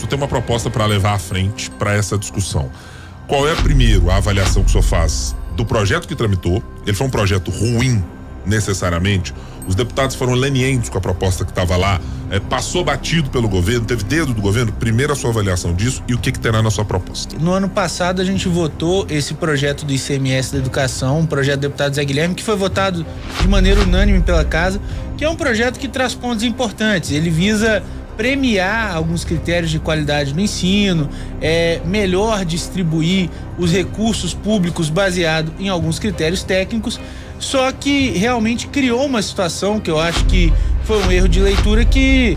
senhor tem uma proposta para levar à frente para essa discussão. Qual é, primeiro, a avaliação que o senhor faz do projeto que tramitou? Ele foi um projeto ruim, necessariamente? Os deputados foram lenientes com a proposta que estava lá, é, passou batido pelo governo, teve dedo do governo. Primeiro, a sua avaliação disso e o que, que terá na sua proposta. No ano passado, a gente votou esse projeto do ICMS da Educação, um projeto do deputado Zé Guilherme, que foi votado de maneira unânime pela casa, que é um projeto que traz pontos importantes. Ele visa premiar alguns critérios de qualidade no ensino, é, melhor distribuir os recursos públicos baseado em alguns critérios técnicos, só que realmente criou uma situação que eu acho que foi um erro de leitura que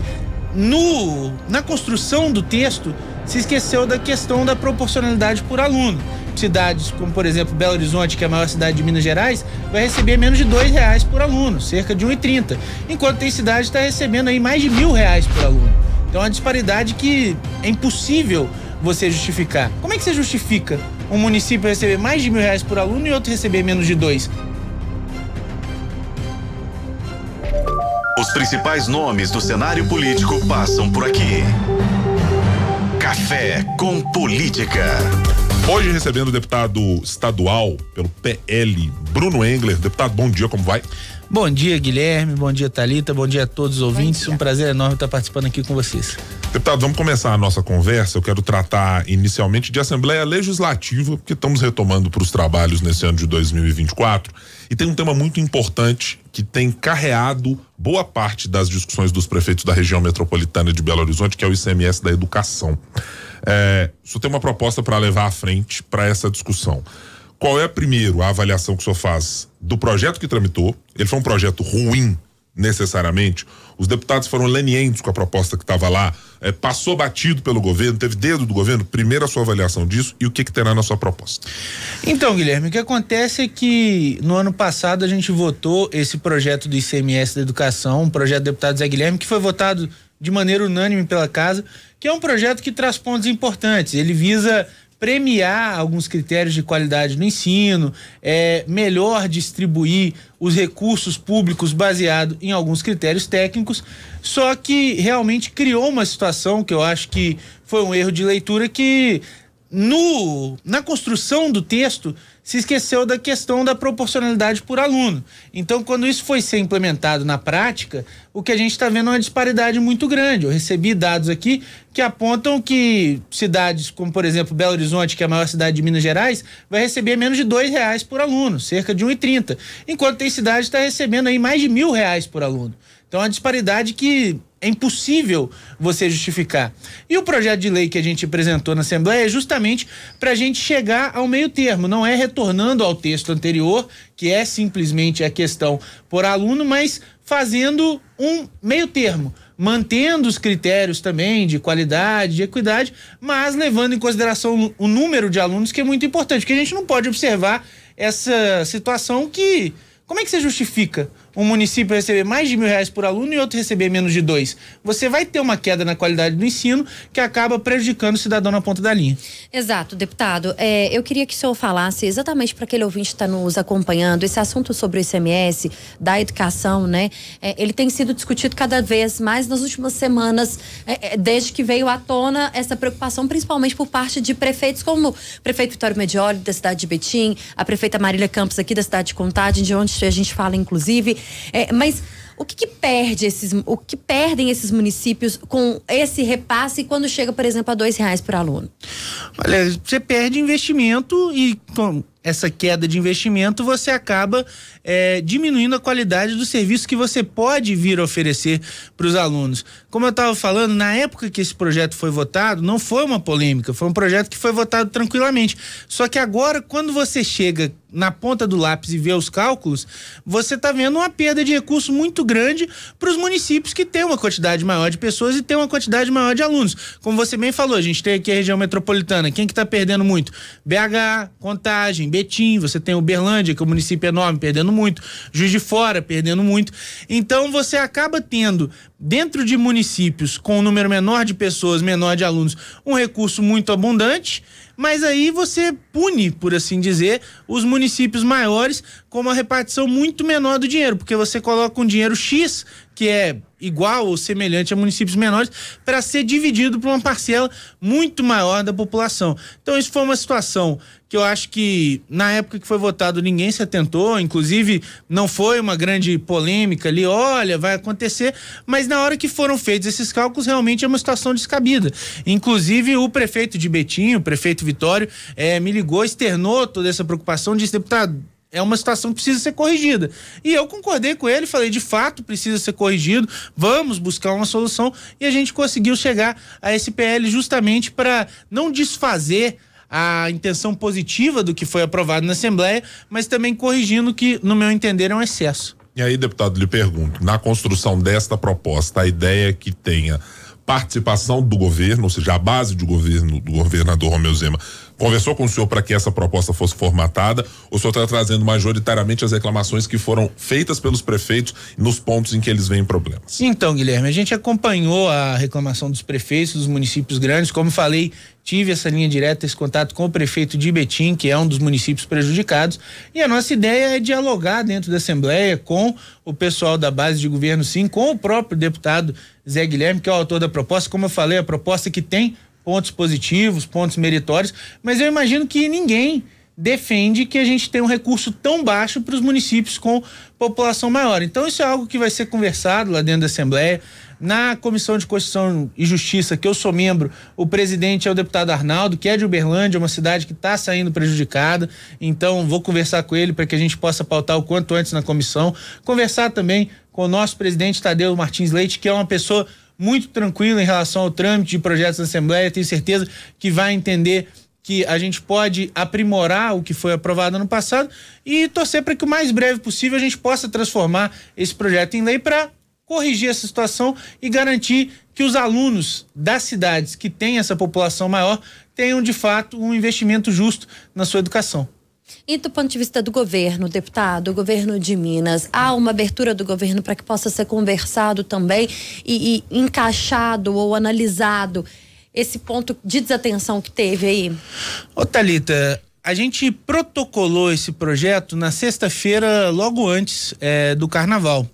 no, na construção do texto se esqueceu da questão da proporcionalidade por aluno cidades como, por exemplo, Belo Horizonte, que é a maior cidade de Minas Gerais, vai receber menos de dois reais por aluno, cerca de 1,30. Enquanto tem cidade que está recebendo aí mais de mil reais por aluno. Então é uma disparidade que é impossível você justificar. Como é que você justifica um município receber mais de mil reais por aluno e outro receber menos de dois? Os principais nomes do cenário político passam por aqui. Café com Política. Hoje recebendo o deputado estadual pelo PL, Bruno Engler. Deputado, bom dia, como vai? Bom dia, Guilherme. Bom dia, Talita. Bom dia a todos os ouvintes. Um prazer enorme estar participando aqui com vocês. Deputado, vamos começar a nossa conversa. Eu quero tratar inicialmente de Assembleia Legislativa, porque estamos retomando para os trabalhos nesse ano de 2024. E tem um tema muito importante que tem carreado boa parte das discussões dos prefeitos da região metropolitana de Belo Horizonte, que é o ICMS da educação. É, só tem uma proposta para levar à frente para essa discussão. Qual é, primeiro, a avaliação que o senhor faz do projeto que tramitou? Ele foi um projeto ruim necessariamente. Os deputados foram lenientes com a proposta que estava lá, é, passou batido pelo governo, teve dedo do governo. Primeiro a sua avaliação disso e o que, que terá na sua proposta. Então, Guilherme, o que acontece é que no ano passado a gente votou esse projeto do ICMS da educação, um projeto do deputado Zé Guilherme, que foi votado de maneira unânime pela casa, que é um projeto que traz pontos importantes. Ele visa premiar alguns critérios de qualidade no ensino, é melhor distribuir os recursos públicos baseado em alguns critérios técnicos, só que realmente criou uma situação que eu acho que foi um erro de leitura que no, na construção do texto, se esqueceu da questão da proporcionalidade por aluno. Então, quando isso foi ser implementado na prática, o que a gente está vendo é uma disparidade muito grande. Eu recebi dados aqui que apontam que cidades como, por exemplo, Belo Horizonte, que é a maior cidade de Minas Gerais, vai receber menos de dois reais por aluno, cerca de 1,30. Enquanto tem cidade que está recebendo aí mais de mil reais por aluno. Então, é uma disparidade que é impossível você justificar. E o projeto de lei que a gente apresentou na Assembleia é justamente para a gente chegar ao meio termo, não é retornando ao texto anterior, que é simplesmente a questão por aluno, mas fazendo um meio termo, mantendo os critérios também de qualidade, de equidade, mas levando em consideração o número de alunos, que é muito importante, porque a gente não pode observar essa situação que. Como é que você justifica um município receber mais de mil reais por aluno e outro receber menos de dois, você vai ter uma queda na qualidade do ensino que acaba prejudicando o cidadão na ponta da linha. Exato, deputado. É, eu queria que o senhor falasse exatamente para aquele ouvinte que está nos acompanhando, esse assunto sobre o ICMS, da educação, né? É, ele tem sido discutido cada vez mais nas últimas semanas, é, é, desde que veio à tona essa preocupação, principalmente por parte de prefeitos como o prefeito Vitório Medioli, da cidade de Betim, a prefeita Marília Campos, aqui da cidade de Contagem, de onde a gente fala, inclusive. É, mas o que, que, perde esses, o que perdem esses municípios com esse repasse quando chega, por exemplo, a dois reais por aluno? Olha, você perde investimento e com essa queda de investimento você acaba é, diminuindo a qualidade do serviço que você pode vir oferecer para os alunos como eu estava falando, na época que esse projeto foi votado, não foi uma polêmica, foi um projeto que foi votado tranquilamente. Só que agora, quando você chega na ponta do lápis e vê os cálculos, você está vendo uma perda de recurso muito grande para os municípios que têm uma quantidade maior de pessoas e têm uma quantidade maior de alunos. Como você bem falou, a gente tem aqui a região metropolitana. Quem que está perdendo muito? BH, Contagem, Betim, você tem Uberlândia, que é um município enorme, perdendo muito. Juiz de Fora, perdendo muito. Então, você acaba tendo, dentro de municípios, municípios com um número menor de pessoas, menor de alunos, um recurso muito abundante, mas aí você pune, por assim dizer, os municípios maiores com uma repartição muito menor do dinheiro, porque você coloca um dinheiro X, que é igual ou semelhante a municípios menores para ser dividido por uma parcela muito maior da população. Então isso foi uma situação que eu acho que na época que foi votado ninguém se atentou, inclusive não foi uma grande polêmica ali, olha, vai acontecer, mas na hora que foram feitos esses cálculos, realmente é uma situação descabida. Inclusive o prefeito de Betim, o prefeito Vitório, é, me ligou, externou toda essa preocupação, disse, deputado, é uma situação que precisa ser corrigida. E eu concordei com ele, falei, de fato, precisa ser corrigido, vamos buscar uma solução. E a gente conseguiu chegar a esse PL justamente para não desfazer a intenção positiva do que foi aprovado na Assembleia, mas também corrigindo que, no meu entender, é um excesso. E aí, deputado, lhe pergunto: na construção desta proposta, a ideia é que tenha participação do governo, ou seja, a base do governo do governador Romeu Zema conversou com o senhor para que essa proposta fosse formatada? O senhor está trazendo majoritariamente as reclamações que foram feitas pelos prefeitos nos pontos em que eles veem problemas? Então, Guilherme, a gente acompanhou a reclamação dos prefeitos dos municípios grandes. Como falei, tive essa linha direta, esse contato com o prefeito de Betim, que é um dos municípios prejudicados. E a nossa ideia é dialogar dentro da Assembleia com o pessoal da base de governo, sim, com o próprio deputado Zé Guilherme, que é o autor da proposta. Como eu falei, a proposta que tem pontos positivos, pontos meritórios, mas eu imagino que ninguém defende que a gente tenha um recurso tão baixo para os municípios com população maior. Então isso é algo que vai ser conversado lá dentro da Assembleia. Na Comissão de Constituição e Justiça, que eu sou membro, o presidente é o deputado Arnaldo, que é de Uberlândia, uma cidade que está saindo prejudicada. Então, vou conversar com ele para que a gente possa pautar o quanto antes na comissão. Conversar também com o nosso presidente Tadeu Martins Leite, que é uma pessoa muito tranquilo em relação ao trâmite de projetos da Assembleia. Tenho certeza que vai entender que a gente pode aprimorar o que foi aprovado ano passado e torcer para que o mais breve possível a gente possa transformar esse projeto em lei para corrigir essa situação e garantir que os alunos das cidades que têm essa população maior tenham de fato um investimento justo na sua educação. E do ponto de vista do governo, deputado, governo de Minas, há uma abertura do governo para que possa ser conversado também e, e encaixado ou analisado esse ponto de desatenção que teve aí? Ô, Thalita, a gente protocolou esse projeto na sexta-feira, logo antes é, do carnaval.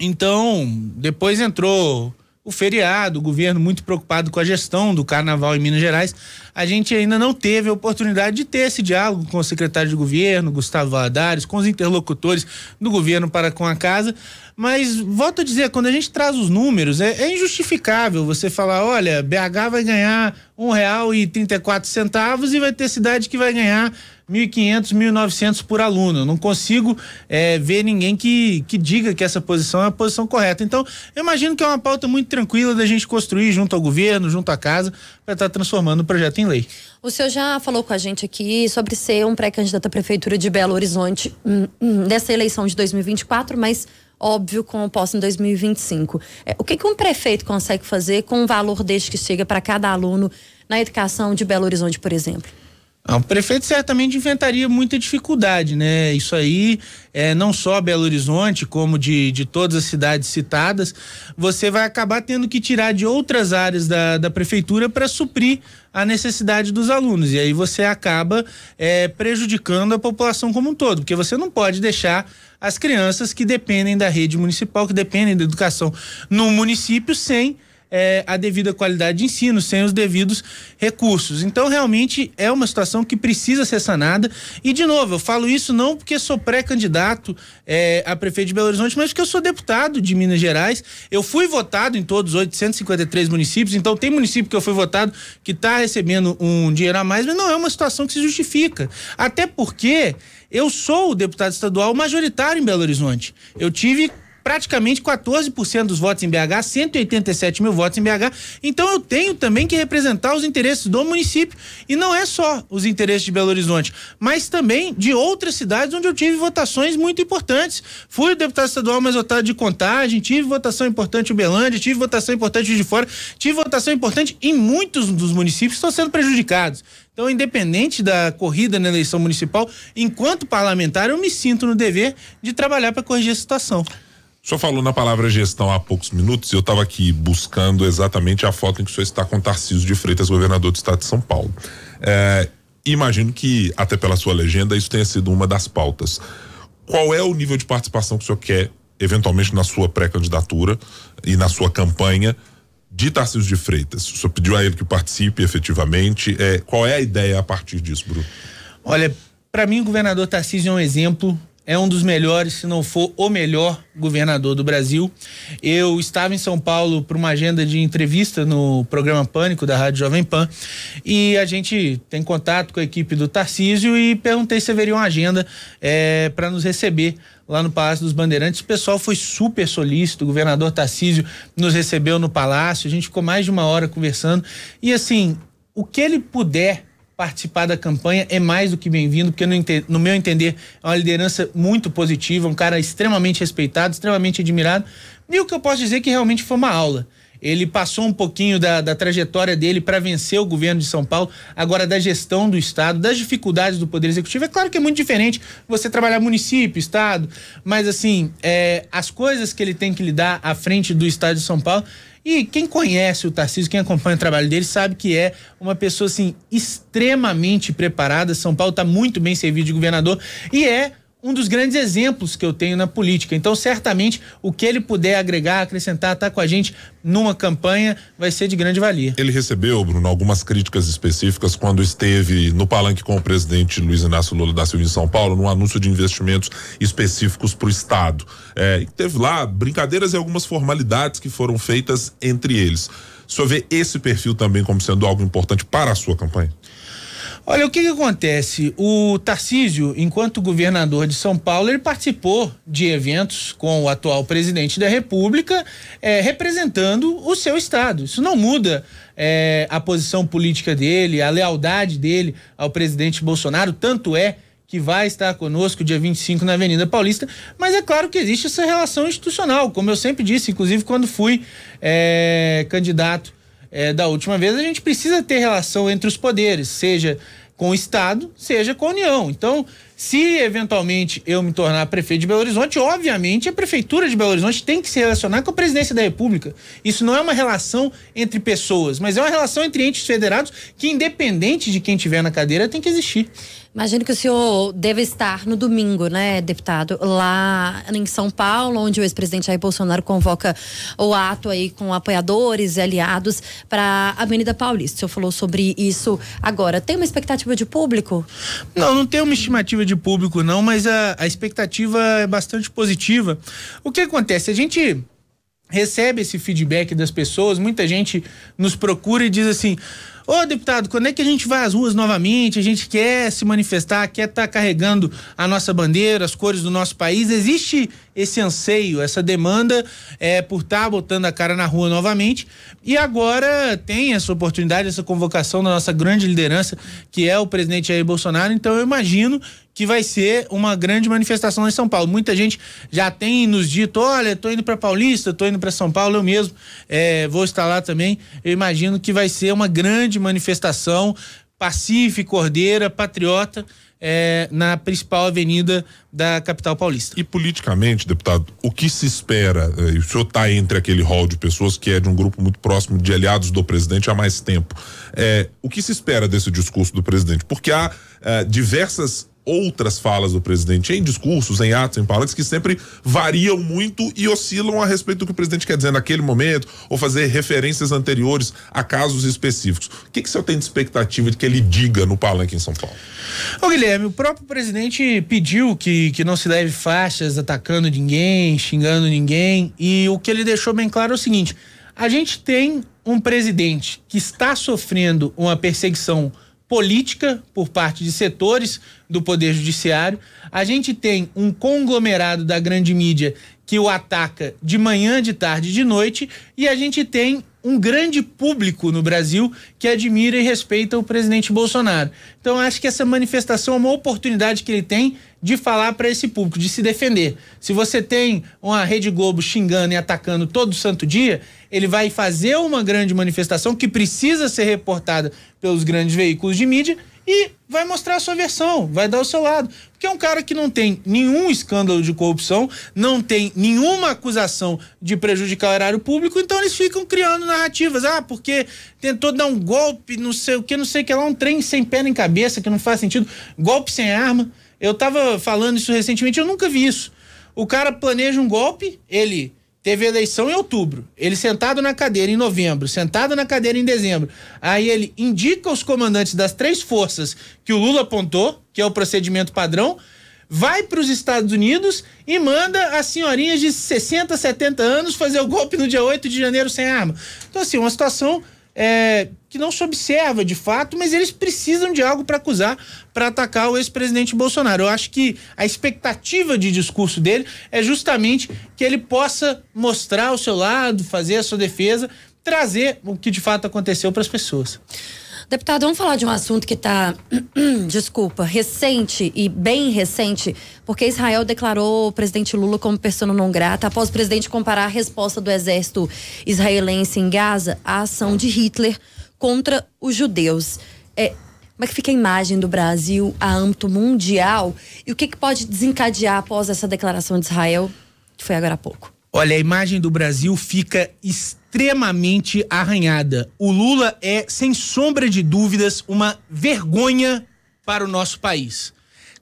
Então, depois entrou o feriado, o governo muito preocupado com a gestão do carnaval em Minas Gerais, a gente ainda não teve a oportunidade de ter esse diálogo com o secretário de governo, Gustavo Valadares, com os interlocutores do governo para com a casa. Mas, volto a dizer, quando a gente traz os números, é, é injustificável você falar: olha, BH vai ganhar R$ 1,34 e vai ter cidade que vai ganhar 1.500, 1.900 por aluno. Eu não consigo é, ver ninguém que, que diga que essa posição é a posição correta. Então, eu imagino que é uma pauta muito tranquila da gente construir junto ao governo, junto à casa, para estar tá transformando o projeto em lei. O senhor já falou com a gente aqui sobre ser um pré-candidato à Prefeitura de Belo Horizonte hum, hum, nessa eleição de 2024, mas óbvio com o posse em 2025. É, o que, que um prefeito consegue fazer com um valor deste que chega para cada aluno na educação de Belo Horizonte, por exemplo? Ah, o prefeito certamente enfrentaria muita dificuldade, né? Isso aí, é, não só Belo Horizonte, como de, de todas as cidades citadas, você vai acabar tendo que tirar de outras áreas da, da prefeitura para suprir a necessidade dos alunos. E aí você acaba é, prejudicando a população como um todo, porque você não pode deixar as crianças que dependem da rede municipal, que dependem da educação no município, sem é, a devida qualidade de ensino, sem os devidos recursos. Então, realmente é uma situação que precisa ser sanada. E, de novo, eu falo isso não porque sou pré-candidato é, a prefeito de Belo Horizonte, mas porque eu sou deputado de Minas Gerais. Eu fui votado em todos os 853 municípios, então tem município que eu fui votado que está recebendo um dinheiro a mais, mas não é uma situação que se justifica. Até porque eu sou o deputado estadual majoritário em Belo Horizonte. Eu tive praticamente 14% dos votos em BH, 187 mil votos em BH. Então eu tenho também que representar os interesses do município. E não é só os interesses de Belo Horizonte, mas também de outras cidades onde eu tive votações muito importantes. Fui deputado estadual mais votado de contagem, tive votação importante em Uberlândia, tive votação importante de fora, tive votação importante em muitos dos municípios que estão sendo prejudicados. Então, independente da corrida na eleição municipal, enquanto parlamentar, eu me sinto no dever de trabalhar para corrigir a situação. O senhor falou na palavra gestão há poucos minutos, e eu estava aqui buscando exatamente a foto em que o senhor está com Tarcísio de Freitas, governador do estado de São Paulo. É, imagino que, até pela sua legenda, isso tenha sido uma das pautas. Qual é o nível de participação que o senhor quer, eventualmente, na sua pré-candidatura e na sua campanha de Tarcísio de Freitas? O senhor pediu a ele que participe efetivamente. É, qual é a ideia a partir disso, Bruno? Olha, para mim o governador Tarcísio é um exemplo é um dos melhores, se não for o melhor governador do Brasil. Eu estava em São Paulo para uma agenda de entrevista no programa Pânico da Rádio Jovem Pan e a gente tem contato com a equipe do Tarcísio e perguntei se haveria uma agenda é, para nos receber lá no Palácio dos Bandeirantes. O pessoal foi super solícito, o governador Tarcísio nos recebeu no palácio, a gente ficou mais de uma hora conversando e assim, o que ele puder participar da campanha é mais do que bem-vindo, porque no, meu entender é uma liderança muito positiva, um cara extremamente respeitado, extremamente admirado. E o que eu posso dizer que realmente foi uma aula. Ele passou um pouquinho da, da trajetória dele para vencer o governo de São Paulo, agora da gestão do Estado, das dificuldades do Poder Executivo. É claro que é muito diferente você trabalhar município, Estado, mas assim, é, as coisas que ele tem que lidar à frente do Estado de São Paulo e quem conhece o Tarcísio, quem acompanha o trabalho dele, sabe que é uma pessoa assim extremamente preparada. São Paulo está muito bem servido de governador e é um dos grandes exemplos que eu tenho na política. Então, certamente, o que ele puder agregar, acrescentar, estar tá com a gente numa campanha, vai ser de grande valia. Ele recebeu, Bruno, algumas críticas específicas quando esteve no palanque com o presidente Luiz Inácio Lula da Silva em São Paulo, num anúncio de investimentos específicos para o Estado. É, teve lá brincadeiras e algumas formalidades que foram feitas entre eles. O senhor vê esse perfil também como sendo algo importante para a sua campanha? Olha, o que, que, acontece? O Tarcísio, enquanto governador de São Paulo, ele participou de eventos com o atual presidente da República, eh, representando o seu estado. Isso não muda eh, a posição política dele, a lealdade dele ao presidente Bolsonaro, tanto é que vai estar conosco dia 25 na Avenida Paulista, mas é claro que existe essa relação institucional, como eu sempre disse, inclusive quando fui eh, candidato é, da última vez, a gente precisa ter relação entre os poderes, seja com o Estado, seja com a União. Então, se eventualmente eu me tornar prefeito de Belo Horizonte, obviamente a prefeitura de Belo Horizonte tem que se relacionar com a presidência da República. Isso não é uma relação entre pessoas, mas é uma relação entre entes federados que, independente de quem tiver na cadeira, tem que existir. Imagino que o senhor deve estar no domingo, né, deputado, lá em São Paulo, onde o ex-presidente Jair Bolsonaro convoca o ato aí com apoiadores e aliados para a Avenida Paulista. O senhor falou sobre isso agora. Tem uma expectativa de público? Não, não tem uma estimativa de público, não, mas a, a expectativa é bastante positiva. O que acontece? A gente recebe esse feedback das pessoas, muita gente nos procura e diz assim: Ô deputado, quando é que a gente vai às ruas novamente? A gente quer se manifestar, quer estar tá carregando a nossa bandeira, as cores do nosso país. Existe esse anseio, essa demanda é, por estar tá botando a cara na rua novamente. E agora tem essa oportunidade, essa convocação da nossa grande liderança, que é o presidente Jair Bolsonaro. Então eu imagino que vai ser uma grande manifestação em São Paulo. Muita gente já tem nos dito: olha, estou indo para Paulista, estou indo para São Paulo, eu mesmo é, vou estar lá também. Eu imagino que vai ser uma grande manifestação pacífica, cordeira, patriota. É, na principal avenida da capital paulista. E politicamente, deputado, o que se espera? É, o senhor está entre aquele rol de pessoas que é de um grupo muito próximo de aliados do presidente há mais tempo. É, o que se espera desse discurso do presidente? Porque há é, diversas outras falas do presidente em discursos, em atos, em palavras que sempre variam muito e oscilam a respeito do que o presidente quer dizer naquele momento ou fazer referências anteriores a casos específicos. O que, que o senhor tem de expectativa de que ele diga no palanque em São Paulo? Ô Guilherme, o próprio presidente pediu que, que não se leve faixas atacando ninguém, xingando ninguém e o que ele deixou bem claro é o seguinte, a gente tem um presidente que está sofrendo uma perseguição política por parte de setores do Poder Judiciário. A gente tem um conglomerado da grande mídia que o ataca de manhã, de tarde, de noite, e a gente tem um grande público no Brasil que admira e respeita o presidente Bolsonaro. Então acho que essa manifestação é uma oportunidade que ele tem de falar para esse público, de se defender. Se você tem uma Rede Globo xingando e atacando todo santo dia, ele vai fazer uma grande manifestação que precisa ser reportada pelos grandes veículos de mídia e vai mostrar a sua versão, vai dar o seu lado. Porque é um cara que não tem nenhum escândalo de corrupção, não tem nenhuma acusação de prejudicar o erário público, então eles ficam criando narrativas. Ah, porque tentou dar um golpe, não sei o que, não sei o que lá, um trem sem pé nem cabeça, que não faz sentido, golpe sem arma. Eu estava falando isso recentemente, eu nunca vi isso. O cara planeja um golpe, ele Teve eleição em outubro. Ele sentado na cadeira em novembro, sentado na cadeira em dezembro. Aí ele indica os comandantes das três forças que o Lula apontou, que é o procedimento padrão, vai para os Estados Unidos e manda as senhorinhas de 60, 70 anos fazer o golpe no dia 8 de janeiro sem arma. Então, assim, uma situação é, que não se observa de fato, mas eles precisam de algo para acusar, para atacar o ex-presidente Bolsonaro. Eu acho que a expectativa de discurso dele é justamente que ele possa mostrar o seu lado, fazer a sua defesa, trazer o que de fato aconteceu para as pessoas. Deputado, vamos falar de um assunto que está, desculpa, recente e bem recente, porque Israel declarou o presidente Lula como persona não grata após o presidente comparar a resposta do exército israelense em Gaza à ação de Hitler contra os judeus. É, como é que fica a imagem do Brasil a âmbito mundial e o que, que pode desencadear após essa declaração de Israel, que foi agora há pouco? Olha, a imagem do Brasil fica estranha extremamente arranhada. O Lula é, sem sombra de dúvidas, uma vergonha para o nosso país.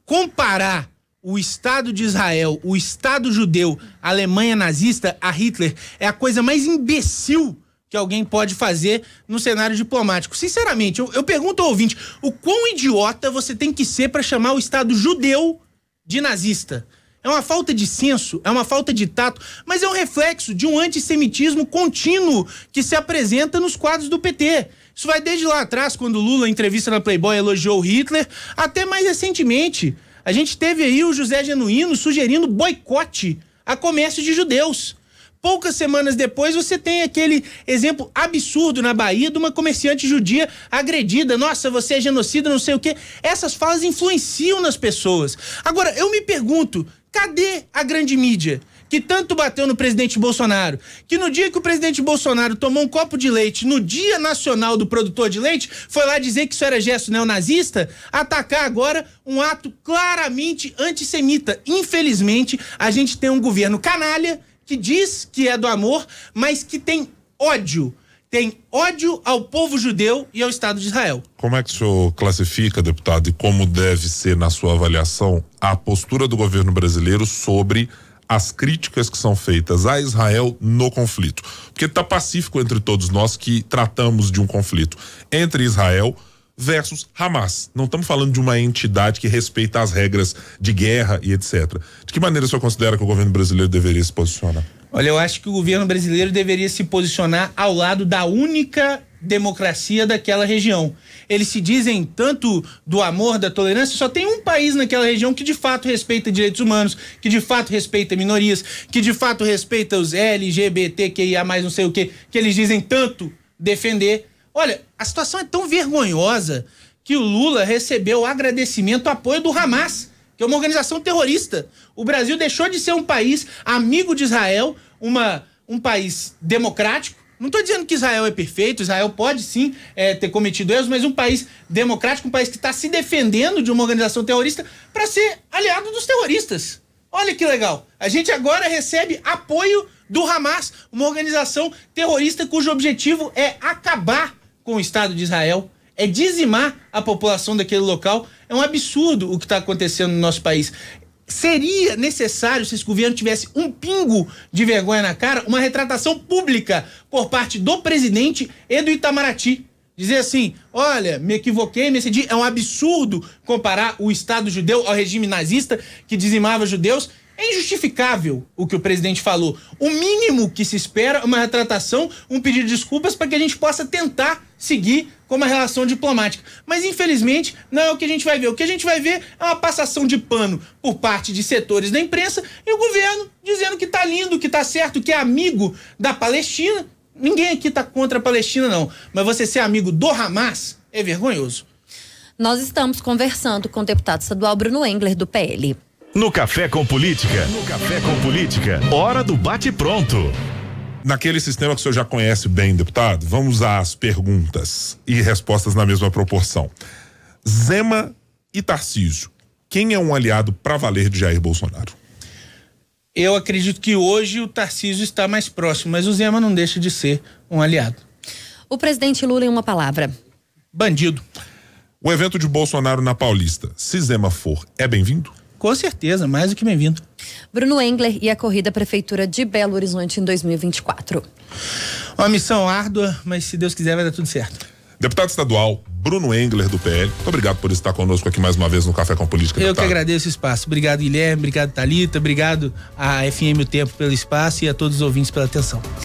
Comparar o Estado de Israel, o Estado judeu, a Alemanha nazista a Hitler é a coisa mais imbecil que alguém pode fazer no cenário diplomático. Sinceramente, eu, eu pergunto ao ouvinte: o quão idiota você tem que ser para chamar o Estado judeu de nazista? É uma falta de senso, é uma falta de tato, mas é um reflexo de um antissemitismo contínuo que se apresenta nos quadros do PT. Isso vai desde lá atrás, quando Lula, em entrevista na Playboy, elogiou Hitler, até mais recentemente. A gente teve aí o José Genuíno sugerindo boicote a comércio de judeus. Poucas semanas depois, você tem aquele exemplo absurdo na Bahia de uma comerciante judia agredida. Nossa, você é genocida, não sei o quê. Essas falas influenciam nas pessoas. Agora, eu me pergunto Cadê a grande mídia? Que tanto bateu no presidente Bolsonaro, que no dia que o presidente Bolsonaro tomou um copo de leite, no Dia Nacional do Produtor de Leite, foi lá dizer que isso era gesto neonazista, atacar agora um ato claramente antissemita. Infelizmente, a gente tem um governo canalha que diz que é do amor, mas que tem ódio tem ódio ao povo judeu e ao Estado de Israel. Como é que o senhor classifica, deputado, e como deve ser, na sua avaliação, a postura do governo brasileiro sobre as críticas que são feitas a Israel no conflito? Porque está pacífico entre todos nós que tratamos de um conflito entre Israel versus Hamas. Não estamos falando de uma entidade que respeita as regras de guerra e etc. De que maneira o senhor considera que o governo brasileiro deveria se posicionar? Olha, eu acho que o governo brasileiro deveria se posicionar ao lado da única democracia daquela região. Eles se dizem tanto do amor, da tolerância, só tem um país naquela região que de fato respeita direitos humanos, que de fato respeita minorias, que de fato respeita os LGBTQIA, mais não sei o que, que eles dizem tanto defender Olha, a situação é tão vergonhosa que o Lula recebeu agradecimento, apoio do Hamas, que é uma organização terrorista. O Brasil deixou de ser um país amigo de Israel, uma, um país democrático. Não estou dizendo que Israel é perfeito, Israel pode sim é, ter cometido erros, mas um país democrático, um país que está se defendendo de uma organização terrorista para ser aliado dos terroristas. Olha que legal. A gente agora recebe apoio do Hamas, uma organização terrorista cujo objetivo é acabar com o Estado de Israel, é dizimar a população daquele local. É um absurdo o que está acontecendo no nosso país. Seria necessário, se esse governo tivesse um pingo de vergonha na cara, uma retratação pública por parte do presidente e do Itamaraty. Dizer assim: olha, me equivoquei, me excedi. É um absurdo comparar o Estado judeu ao regime nazista que dizimava judeus. É injustificável o que o presidente falou. O mínimo que se espera é uma retratação, um pedido de desculpas para que a gente possa tentar seguir como uma relação diplomática. Mas, infelizmente, não é o que a gente vai ver. O que a gente vai ver é uma passação de pano por parte de setores da imprensa e o governo dizendo que está lindo, que está certo, que é amigo da Palestina. Ninguém aqui está contra a Palestina, não. Mas você ser amigo do Hamas é vergonhoso. Nós estamos conversando com o deputado estadual Bruno Engler, do PL. No Café com Política. No Café com Política. Hora do bate-pronto naquele sistema que o senhor já conhece bem, deputado, vamos usar as perguntas e respostas na mesma proporção. Zema e Tarcísio, quem é um aliado para valer de Jair Bolsonaro? Eu acredito que hoje o Tarcísio está mais próximo, mas o Zema não deixa de ser um aliado. O presidente Lula em uma palavra. Bandido. O evento de Bolsonaro na Paulista, se Zema for, é bem-vindo? Com certeza, mais do que bem-vindo. Bruno Engler e a corrida Prefeitura de Belo Horizonte em 2024. Uma missão árdua, mas se Deus quiser vai dar tudo certo. Deputado estadual Bruno Engler, do PL. Muito obrigado por estar conosco aqui mais uma vez no Café com Política. Eu deputado. que agradeço o espaço. Obrigado, Guilherme. Obrigado, Talita. Obrigado à FM O Tempo pelo espaço e a todos os ouvintes pela atenção.